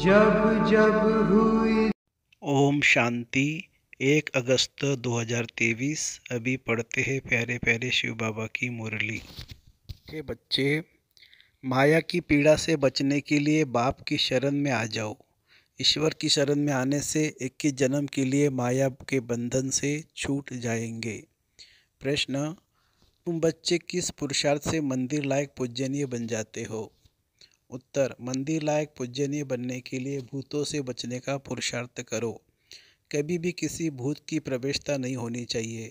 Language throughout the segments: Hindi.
जब जब हुई ओम शांति एक अगस्त 2023 अभी पढ़ते हैं प्यारे प्यारे शिव बाबा की मुरली के बच्चे माया की पीड़ा से बचने के लिए बाप की शरण में आ जाओ ईश्वर की शरण में आने से इक्कीस जन्म के लिए माया के बंधन से छूट जाएंगे प्रश्न तुम बच्चे किस पुरुषार्थ से मंदिर लायक पूजनीय बन जाते हो उत्तर मंदिर लायक पूजनीय बनने के लिए भूतों से बचने का पुरुषार्थ करो कभी भी किसी भूत की प्रवेशता नहीं होनी चाहिए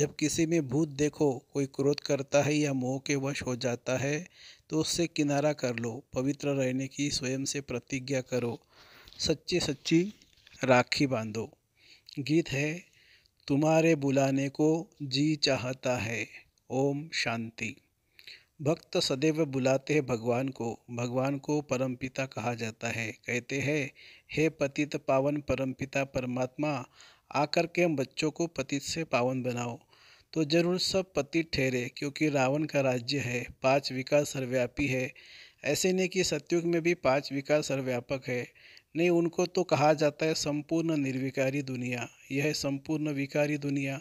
जब किसी में भूत देखो कोई क्रोध करता है या मोह के वश हो जाता है तो उससे किनारा कर लो पवित्र रहने की स्वयं से प्रतिज्ञा करो सच्ची सच्ची राखी बांधो गीत है तुम्हारे बुलाने को जी चाहता है ओम शांति भक्त सदैव बुलाते हैं भगवान को भगवान को परमपिता कहा जाता है कहते हैं हे पतित पावन परमपिता परमात्मा आकर के हम बच्चों को पतित से पावन बनाओ तो जरूर सब पतित ठहरे क्योंकि रावण का राज्य है पांच विकास सर्वव्यापी है ऐसे नहीं कि सत्युग में भी पांच विकास सर्वव्यापक है नहीं उनको तो कहा जाता है संपूर्ण निर्विकारी दुनिया यह संपूर्ण विकारी दुनिया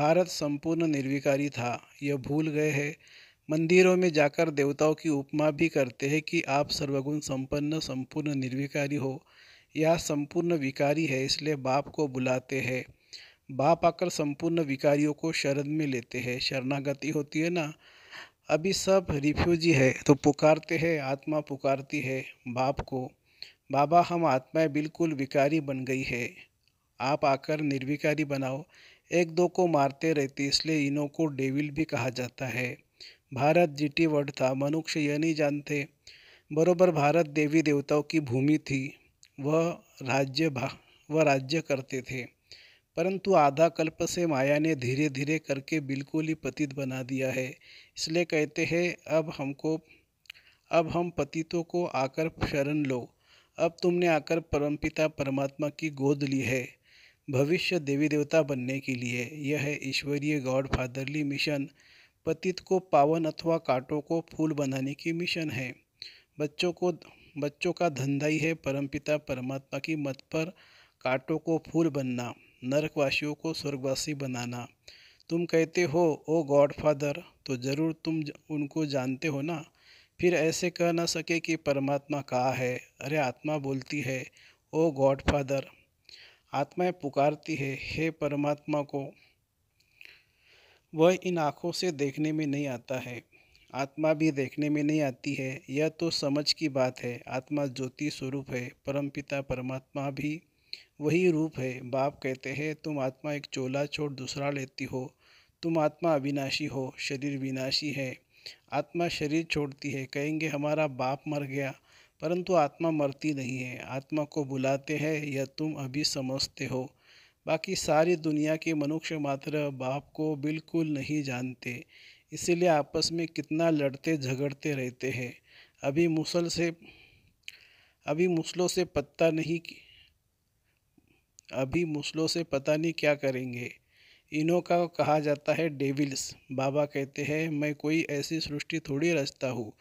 भारत संपूर्ण निर्विकारी था यह भूल गए है मंदिरों में जाकर देवताओं की उपमा भी करते हैं कि आप सर्वगुण संपन्न संपूर्ण निर्विकारी हो या संपूर्ण विकारी है इसलिए बाप को बुलाते हैं बाप आकर संपूर्ण विकारियों को शरण में लेते हैं शरणागति होती है ना अभी सब रिफ्यूजी है तो पुकारते हैं आत्मा पुकारती है बाप को बाबा हम आत्माएं बिल्कुल विकारी बन गई है आप आकर निर्विकारी बनाओ एक दो को मारते रहते इसलिए इनों को डेविल भी कहा जाता है भारत जीटी था मनुष्य यह नहीं जानते बरोबर भारत देवी देवताओं की भूमि थी वह राज्य भा वह राज्य करते थे परंतु आधा कल्प से माया ने धीरे धीरे करके बिल्कुल ही पतित बना दिया है इसलिए कहते हैं अब हमको अब हम पतितों को आकर शरण लो अब तुमने आकर परमपिता परमात्मा की गोद ली है भविष्य देवी देवता बनने के लिए यह है ईश्वरीय गॉड फादरली मिशन पतित को पावन अथवा कांटों को फूल बनाने की मिशन है बच्चों को बच्चों का धंधा ही है परमपिता परमात्मा की मत पर कांटों को फूल बनना नरकवासियों को स्वर्गवासी बनाना तुम कहते हो ओ गॉड फादर तो ज़रूर तुम उनको जानते हो ना फिर ऐसे कह ना सके कि परमात्मा कहा है अरे आत्मा बोलती है ओ गॉड फादर आत्माएँ पुकारती है हे परमात्मा को वह इन आँखों से देखने में नहीं आता है आत्मा भी देखने में नहीं आती है यह तो समझ की बात है आत्मा ज्योति स्वरूप है परमपिता परमात्मा भी वही रूप है बाप कहते हैं तुम आत्मा एक चोला छोड़ दूसरा लेती हो तुम आत्मा अविनाशी हो शरीर विनाशी है आत्मा शरीर छोड़ती है कहेंगे हमारा बाप मर गया परंतु आत्मा मरती नहीं है आत्मा को बुलाते हैं यह तुम अभी समझते हो बाकी सारी दुनिया के मनुष्य मात्र बाप को बिल्कुल नहीं जानते इसीलिए आपस में कितना लड़ते झगड़ते रहते हैं अभी मुसल से अभी मुसलों से पता नहीं अभी मुसलों से पता नहीं क्या करेंगे इनों का कहा जाता है डेविल्स बाबा कहते हैं मैं कोई ऐसी सृष्टि थोड़ी रचता हूँ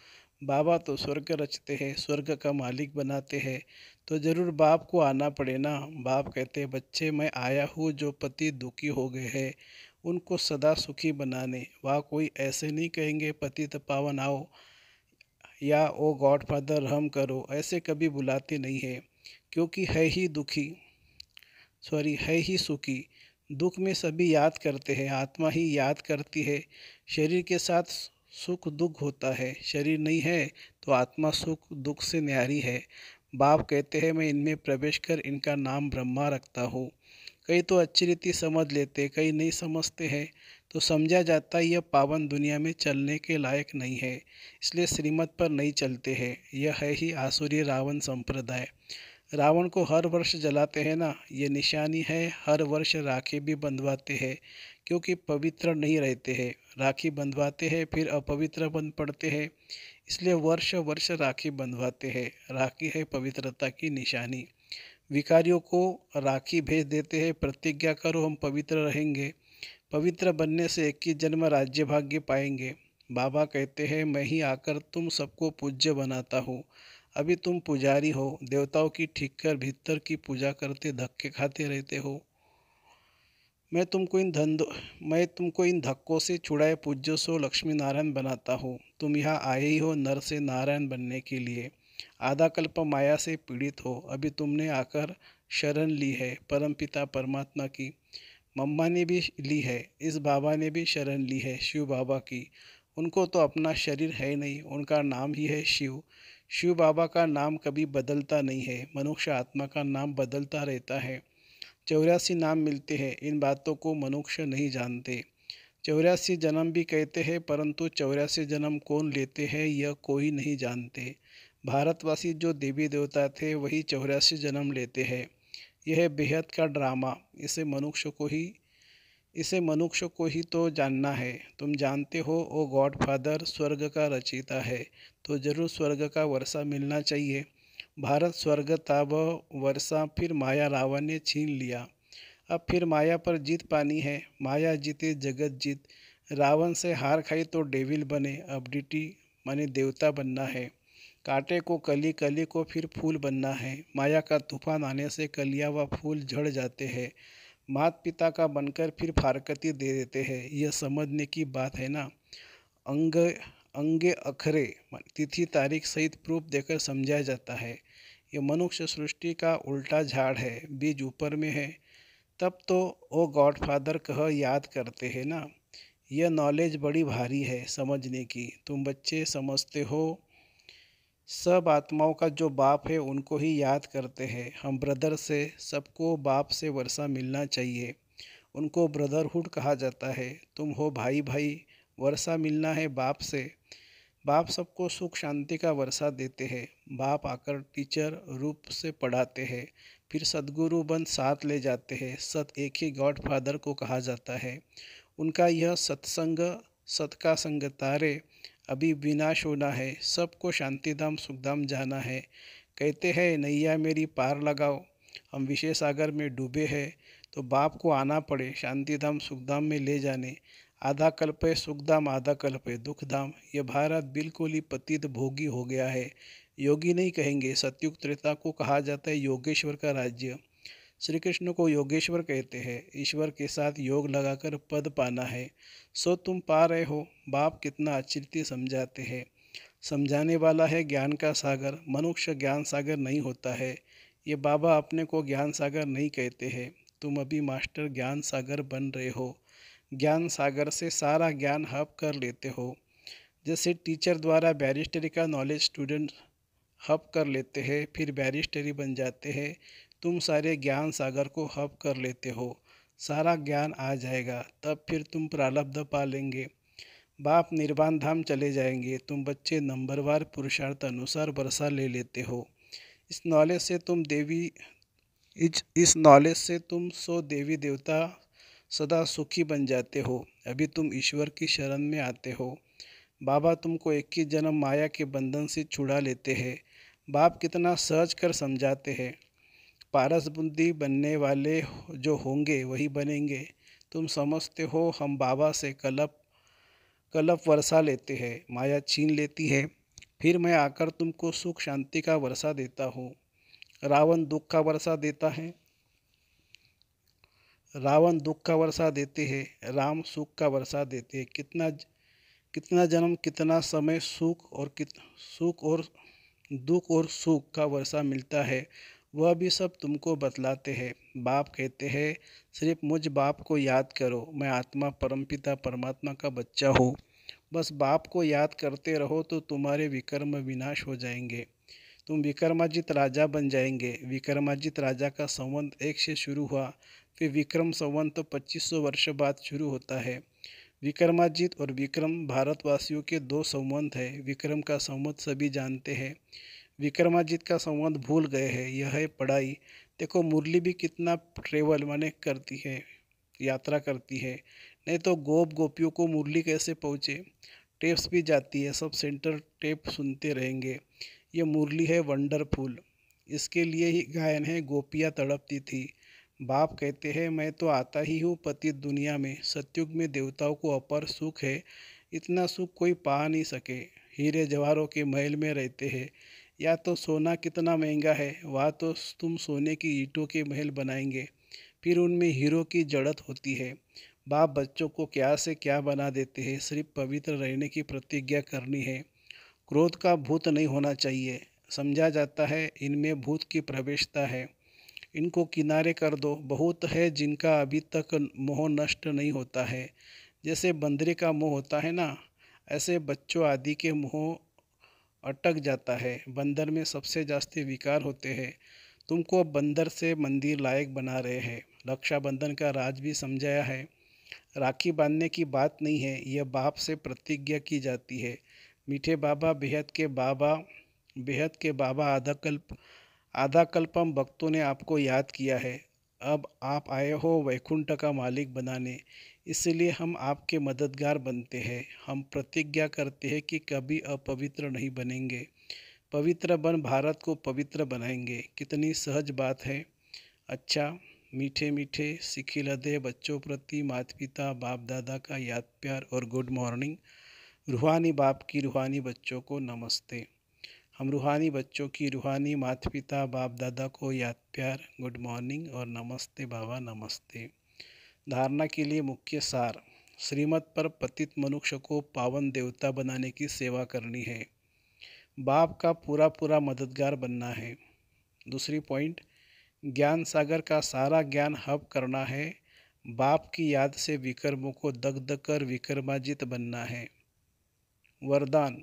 बाबा तो स्वर्ग रचते हैं स्वर्ग का मालिक बनाते हैं तो ज़रूर बाप को आना पड़े ना बाप कहते हैं बच्चे मैं आया हूँ जो पति दुखी हो गए हैं उनको सदा सुखी बनाने वह कोई ऐसे नहीं कहेंगे पति तपावन तो आओ या ओ गॉड फादर रहम करो ऐसे कभी बुलाते नहीं है क्योंकि है ही दुखी सॉरी है ही सुखी दुख में सभी याद करते हैं आत्मा ही याद करती है शरीर के साथ सुख दुख होता है शरीर नहीं है तो आत्मा सुख दुख से न्यारी है बाप कहते हैं मैं इनमें प्रवेश कर इनका नाम ब्रह्मा रखता हूँ कई तो अच्छी रीति समझ लेते कई नहीं समझते हैं तो समझा जाता यह पावन दुनिया में चलने के लायक नहीं है इसलिए श्रीमत पर नहीं चलते हैं यह है ही आसुरी रावण संप्रदाय रावण को हर वर्ष जलाते हैं ना ये निशानी है हर वर्ष राखी भी बंधवाते हैं क्योंकि पवित्र नहीं रहते हैं राखी बंधवाते हैं फिर अपवित्र बन पड़ते हैं इसलिए वर्ष वर्ष राखी बंधवाते हैं राखी है पवित्रता की निशानी विकारियों को राखी भेज देते हैं प्रतिज्ञा करो हम पवित्र रहेंगे पवित्र बनने से इक्कीस जन्म राज्य भाग्य पाएंगे बाबा कहते हैं मैं ही आकर तुम सबको पूज्य बनाता हूँ अभी तुम पुजारी हो देवताओं की ठीक कर भीतर की पूजा करते धक्के खाते रहते हो मैं तुमको इन धंधो मैं तुमको इन धक्कों से छुड़ाए पूज्य सो लक्ष्मी नारायण बनाता हूँ तुम यहाँ आए ही हो नर से नारायण बनने के लिए आधा कल्प माया से पीड़ित हो अभी तुमने आकर शरण ली है परमपिता परमात्मा की मम्मा ने भी ली है इस बाबा ने भी शरण ली है शिव बाबा की उनको तो अपना शरीर है नहीं उनका नाम ही है शिव शिव बाबा का नाम कभी बदलता नहीं है मनुष्य आत्मा का नाम बदलता रहता है चौरासी नाम मिलते हैं इन बातों को मनुष्य नहीं जानते चौरासी जन्म भी कहते हैं परंतु चौरासी जन्म कौन लेते हैं यह कोई नहीं जानते भारतवासी जो देवी देवता थे वही चौरासी जन्म लेते हैं यह बेहद का ड्रामा इसे मनुष्य को ही इसे मनुष्य को ही तो जानना है तुम जानते हो ओ गॉड फादर स्वर्ग का रचिता है तो ज़रूर स्वर्ग का वर्षा मिलना चाहिए भारत स्वर्ग था वह वर्षा फिर माया रावण ने छीन लिया अब फिर माया पर जीत पानी है माया जीते जगत जीत रावण से हार खाई तो डेविल बने अब डिटी माने देवता बनना है कांटे को कली कली को फिर फूल बनना है माया का तूफान आने से कलिया व फूल झड़ जाते हैं मात पिता का बनकर फिर फारकती दे देते हैं यह समझने की बात है ना अंग अंगे अखरे तिथि तारीख सहित प्रूफ देकर समझाया जाता है ये मनुष्य सृष्टि का उल्टा झाड़ है बीज ऊपर में है तब तो ओ गॉड फादर कह याद करते हैं ना यह नॉलेज बड़ी भारी है समझने की तुम बच्चे समझते हो सब आत्माओं का जो बाप है उनको ही याद करते हैं हम ब्रदर से सबको बाप से वर्षा मिलना चाहिए उनको ब्रदरहुड कहा जाता है तुम हो भाई भाई वर्षा मिलना है बाप से बाप सबको सुख शांति का वर्षा देते हैं बाप आकर टीचर रूप से पढ़ाते हैं फिर सदगुरु बन साथ ले जाते हैं सत एक ही गॉड फादर को कहा जाता है उनका यह सत्संग सत का संग तारे अभी विनाश होना है सबको शांतिधाम सुखधाम जाना है कहते हैं नैया मेरी पार लगाओ हम विशेष सागर में डूबे हैं तो बाप को आना पड़े शांतिधाम सुखधाम में ले जाने आधा है सुखधाम आधा है दुखधाम ये भारत बिल्कुल ही पतित भोगी हो गया है योगी नहीं कहेंगे सत्युग त्रेता को कहा जाता है योगेश्वर का राज्य श्री कृष्ण को योगेश्वर कहते हैं ईश्वर के साथ योग लगाकर पद पाना है सो तुम पा रहे हो बाप कितना आश्चर्य समझाते हैं समझाने वाला है ज्ञान का सागर मनुष्य ज्ञान सागर नहीं होता है ये बाबा अपने को ज्ञान सागर नहीं कहते हैं तुम अभी मास्टर ज्ञान सागर बन रहे हो ज्ञान सागर से सारा ज्ञान हब कर लेते हो जैसे टीचर द्वारा बैरिस्टरी का नॉलेज स्टूडेंट हब कर लेते हैं फिर बैरिस्टरी बन जाते हैं तुम सारे ज्ञान सागर को हब कर लेते हो सारा ज्ञान आ जाएगा तब फिर तुम प्रारब्ध पा लेंगे बाप निर्वाण धाम चले जाएंगे तुम बच्चे नंबरवार पुरुषार्थ अनुसार वर्षा ले लेते हो इस नॉलेज से तुम देवी इस नॉलेज से तुम सो देवी देवता सदा सुखी बन जाते हो अभी तुम ईश्वर की शरण में आते हो बाबा तुमको एक ही जन्म माया के बंधन से छुड़ा लेते हैं बाप कितना सहज कर समझाते हैं पारस बुद्धि बनने वाले जो होंगे वही बनेंगे तुम समझते हो हम बाबा से कलप कलप वर्षा लेते हैं माया छीन लेती है फिर मैं आकर तुमको सुख शांति का वर्षा देता हूँ रावण दुख का वर्षा देता है रावण दुख का वर्षा देते हैं राम सुख का वर्षा देते हैं कितना कितना जन्म कितना समय सुख और कित सुख और दुख और सुख का वर्षा मिलता है वह भी सब तुमको बतलाते हैं बाप कहते हैं सिर्फ मुझ बाप को याद करो मैं आत्मा परमपिता परमात्मा का बच्चा हूँ बस बाप को याद करते रहो तो तुम्हारे विकर्म विनाश हो जाएंगे तुम विक्रमाजित राजा बन जाएंगे विक्रमाजित राजा का संवंत एक से शुरू हुआ फिर विक्रम संवंत सौ वर्ष बाद शुरू होता है विक्रमाजित और विक्रम भारतवासियों के दो संवंत है विक्रम का संवंत सभी जानते हैं विक्रमाजित का संवंत भूल गए हैं यह है पढ़ाई देखो मुरली भी कितना ट्रेवल माने करती है यात्रा करती है नहीं तो गोप गोपियों को मुरली कैसे पहुँचे टेप्स भी जाती है सब सेंटर टेप सुनते रहेंगे ये मुरली है वंडरफुल इसके लिए ही गायन है गोपियाँ तड़पती थी बाप कहते हैं मैं तो आता ही हूँ पति दुनिया में सत्युग में देवताओं को अपर सुख है इतना सुख कोई पा नहीं सके हीरे जवारों के महल में रहते हैं या तो सोना कितना महंगा है वह तो तुम सोने की ईंटों के महल बनाएंगे फिर उनमें हीरो की जड़त होती है बाप बच्चों को क्या से क्या बना देते हैं सिर्फ पवित्र रहने की प्रतिज्ञा करनी है क्रोध का भूत नहीं होना चाहिए समझा जाता है इनमें भूत की प्रवेशता है इनको किनारे कर दो बहुत है जिनका अभी तक मोह नष्ट नहीं होता है जैसे बंदरे का मोह होता है ना ऐसे बच्चों आदि के मोह अटक जाता है बंदर में सबसे जास्ते विकार होते हैं तुमको बंदर से मंदिर लायक बना रहे हैं रक्षाबंधन का राज भी समझाया है राखी बांधने की बात नहीं है यह बाप से प्रतिज्ञा की जाती है मीठे बाबा बेहद के बाबा बेहद के बाबा आधा कल्प आधा कल्पम भक्तों ने आपको याद किया है अब आप आए हो वैकुंठ का मालिक बनाने इसलिए हम आपके मददगार बनते हैं हम प्रतिज्ञा करते हैं कि कभी अपवित्र नहीं बनेंगे पवित्र बन भारत को पवित्र बनाएंगे कितनी सहज बात है अच्छा मीठे मीठे सिखी लदे बच्चों प्रति माता पिता बाप दादा का याद प्यार और गुड मॉर्निंग रूहानी बाप की रूहानी बच्चों को नमस्ते हम रूहानी बच्चों की रूहानी माता पिता बाप दादा को याद प्यार गुड मॉर्निंग और नमस्ते बाबा नमस्ते धारणा के लिए मुख्य सार श्रीमत पर पतित मनुष्य को पावन देवता बनाने की सेवा करनी है बाप का पूरा पूरा मददगार बनना है दूसरी पॉइंट ज्ञान सागर का सारा ज्ञान हब करना है बाप की याद से विकर्मों को दग दग कर विकर्माजित बनना है वरदान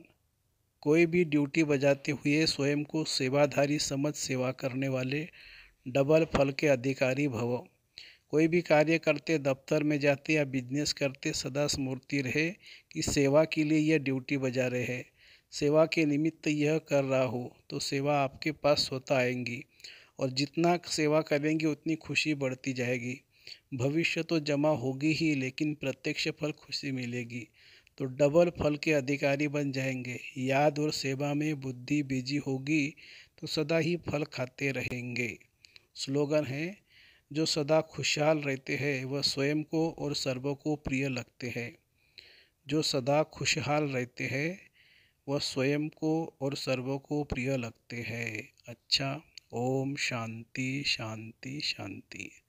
कोई भी ड्यूटी बजाते हुए स्वयं को सेवाधारी समझ सेवा करने वाले डबल फल के अधिकारी भव कोई भी कार्य करते दफ्तर में जाते या बिजनेस करते सदा स्मूर्ति रहे कि सेवा के लिए यह ड्यूटी बजा रहे हैं सेवा के निमित्त यह कर रहा हो तो सेवा आपके पास होता आएंगी और जितना सेवा करेंगे उतनी खुशी बढ़ती जाएगी भविष्य तो जमा होगी ही लेकिन प्रत्यक्ष फल खुशी मिलेगी तो डबल फल के अधिकारी बन जाएंगे याद और सेवा में बुद्धि बिजी होगी तो सदा ही फल खाते रहेंगे स्लोगन है जो सदा खुशहाल रहते हैं वह स्वयं को और सर्वों को प्रिय लगते हैं जो सदा खुशहाल रहते हैं वह स्वयं को और सर्वों को प्रिय लगते हैं अच्छा ओम शांति शांति शांति